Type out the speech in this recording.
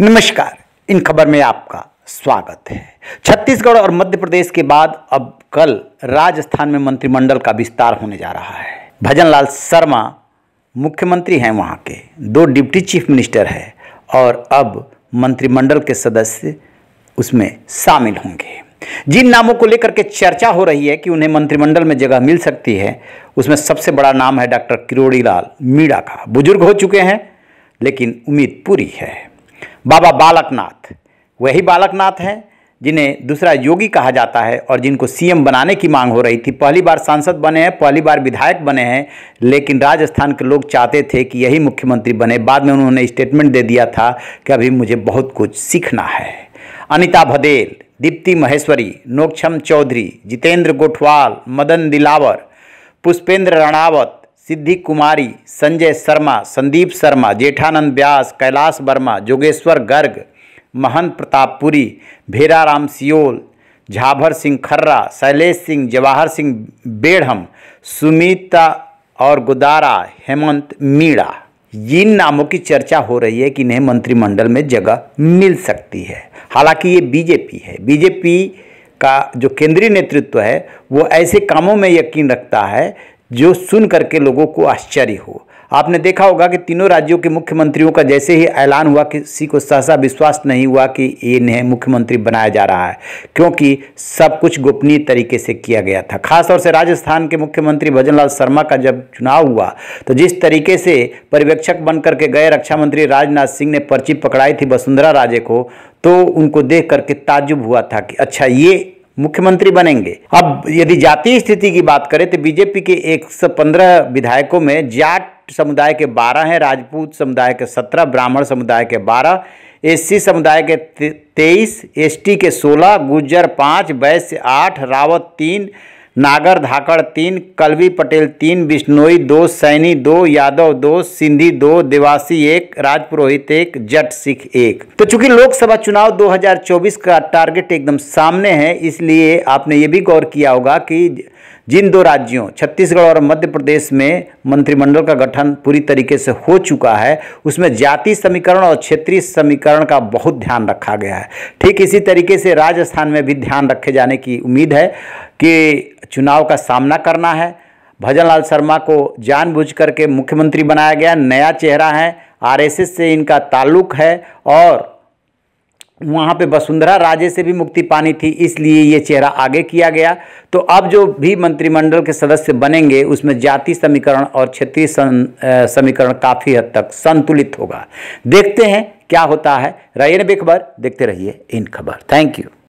नमस्कार इन खबर में आपका स्वागत है छत्तीसगढ़ और मध्य प्रदेश के बाद अब कल राजस्थान में मंत्रिमंडल का विस्तार होने जा रहा है भजनलाल शर्मा मुख्यमंत्री हैं वहाँ के दो डिप्टी चीफ मिनिस्टर हैं और अब मंत्रिमंडल के सदस्य उसमें शामिल होंगे जिन नामों को लेकर के चर्चा हो रही है कि उन्हें मंत्रिमंडल में जगह मिल सकती है उसमें सबसे बड़ा नाम है डॉक्टर किरोड़ीलाल मीणा का बुजुर्ग हो चुके हैं लेकिन उम्मीद पूरी है बाबा बालकनाथ वही बालकनाथ हैं जिन्हें दूसरा योगी कहा जाता है और जिनको सीएम बनाने की मांग हो रही थी पहली बार सांसद बने हैं पहली बार विधायक बने हैं लेकिन राजस्थान के लोग चाहते थे कि यही मुख्यमंत्री बने बाद में उन्होंने स्टेटमेंट दे दिया था कि अभी मुझे बहुत कुछ सीखना है अनिता भदेल दीप्ति महेश्वरी नोक्षम चौधरी जितेंद्र गोठवाल मदन दिलावर पुष्पेंद्र रणावत सिद्धि कुमारी संजय शर्मा संदीप शर्मा जेठानंद व्यास कैलाश वर्मा जोगेश्वर गर्ग महंत प्रतापपुरी भेराराम सियोल झाभर सिंह खर्रा शैलेश सिंह जवाहर सिंह बेड़हम सुमिता और गुदारा हेमंत मीणा जिन नामों की चर्चा हो रही है कि इन्हें मंत्रिमंडल में जगह मिल सकती है हालांकि ये बीजेपी है बीजेपी का जो केंद्रीय नेतृत्व है वो ऐसे कामों में यकीन रखता है जो सुन करके लोगों को आश्चर्य हो आपने देखा होगा कि तीनों राज्यों के मुख्यमंत्रियों का जैसे ही ऐलान हुआ किसी को सहसा विश्वास नहीं हुआ कि ये इन्हें मुख्यमंत्री बनाया जा रहा है क्योंकि सब कुछ गोपनीय तरीके से किया गया था खासतौर से राजस्थान के मुख्यमंत्री भजनलाल शर्मा का जब चुनाव हुआ तो जिस तरीके से पर्यवेक्षक बन करके गए रक्षा मंत्री राजनाथ सिंह ने पर्ची पकड़ाई थी वसुंधरा राजे को तो उनको देख करके ताजुब हुआ था कि अच्छा ये मुख्यमंत्री बनेंगे अब यदि जातीय स्थिति की बात करें तो बीजेपी के 115 विधायकों में जाट समुदाय के 12 हैं राजपूत समुदाय के 17 ब्राह्मण समुदाय के 12 एससी समुदाय के 23 एसटी के 16 गुज्जर 5 वैश्य 8 रावत तीन नागर धाकड़ तीन कलवी पटेल तीन बिश्नोई दो सैनी दो यादव दो सिंधी दो देवासी एक राजपुरोहित एक जट सिख एक तो चूंकि लोकसभा चुनाव 2024 का टारगेट एकदम सामने है इसलिए आपने ये भी गौर किया होगा कि जिन दो राज्यों छत्तीसगढ़ और मध्य प्रदेश में मंत्रिमंडल का गठन पूरी तरीके से हो चुका है उसमें जाति समीकरण और क्षेत्रीय समीकरण का बहुत ध्यान रखा गया है ठीक इसी तरीके से राजस्थान में भी ध्यान रखे जाने की उम्मीद है कि चुनाव का सामना करना है भजनलाल शर्मा को जानबूझ करके मुख्यमंत्री बनाया गया नया चेहरा है आरएसएस से इनका ताल्लुक है और वहाँ पे वसुंधरा राजे से भी मुक्ति पानी थी इसलिए ये चेहरा आगे किया गया तो अब जो भी मंत्रिमंडल के सदस्य बनेंगे उसमें जाति समीकरण और क्षेत्रीय समीकरण काफ़ी हद तक संतुलित होगा देखते हैं क्या होता है रैन बेखबर देखते रहिए इन खबर थैंक यू